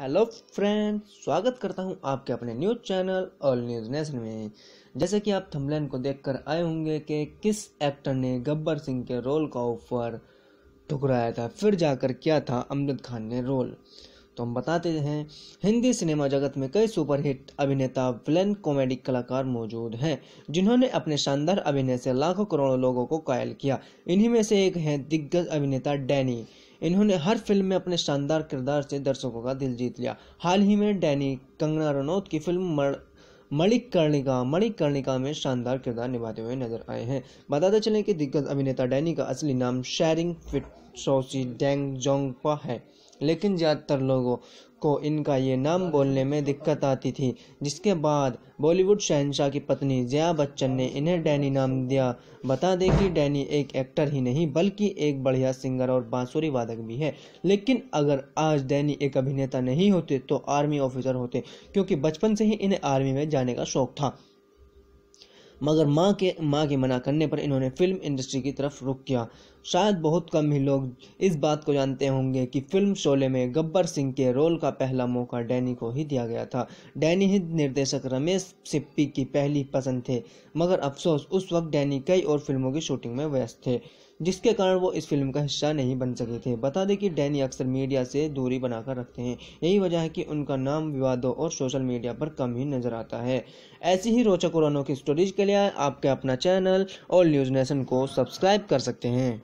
hello friends स्वागत करता हूं आपके अपने news channel All News Nation में जैसे कि आप थंबनेल को देखकर आए होंगे कि किस एक्टर ने गब्बर सिंह के रोल का ऑफर ठुकराया था फिर जाकर क्या था अमजद खान ने रोल तो हम बताते हैं हिंदी सिनेमा जगत में कई सुपरहिट अभिनेता विलन कॉमेडी कलाकार मौजूद हैं जिन्होंने अपने शानदार अभिनय से लाखों करोड़ों लोगों को कायल किया इन्हीं में से एक हैं दिग्गज अभिनेता डैनी इन्होंने हर फिल्म में अपने शानदार किरदार से दर्शकों का दिल जीत लिया हाल ही में डैनी कंगना रनौत की फिल्म मर... मणिकर्णिका मणिकर्णिका में शानदार किरदार निभाते हुए नजर आए हैं बताते चले कि दिग्गज अभिनेता डैनी का असली नाम फिट सोसी डेंग जोंगपा है लेकिन ज़्यादातर लोगों को इनका ये नाम बोलने में दिक्कत आती थी जिसके बाद बॉलीवुड शहनशाह की पत्नी जया बच्चन ने इन्हें डैनी नाम दिया बता दें कि डैनी एक एक्टर ही नहीं बल्कि एक बढ़िया सिंगर और बांसुरी वादक भी है लेकिन अगर आज डैनी एक अभिनेता नहीं होते तो आर्मी ऑफिसर होते क्योंकि बचपन से ही इन्हें आर्मी में जाने का शौक था मगर माँ के माँ के मना करने पर इन्होंने फिल्म इंडस्ट्री की तरफ रुख किया शायद बहुत कम ही लोग इस बात को जानते होंगे कि फिल्म शोले में गब्बर सिंह के रोल का पहला मौका डैनी को ही दिया गया था डैनी ही निर्देशक रमेश सिप्पी की पहली पसंद थे मगर अफसोस उस वक्त डैनी कई और फिल्मों की शूटिंग में व्यस्त थे जिसके कारण वो इस फिल्म का हिस्सा नहीं बन सके थे बता दें कि डैनी अक्सर मीडिया से दूरी बनाकर रखते हैं यही वजह है कि उनका नाम विवादों और सोशल मीडिया पर कम ही नजर आता है ऐसी ही रोचक और अनोखी स्टोरीज के लिए आपके अपना चैनल और न्यूज नेशन को सब्सक्राइब कर सकते हैं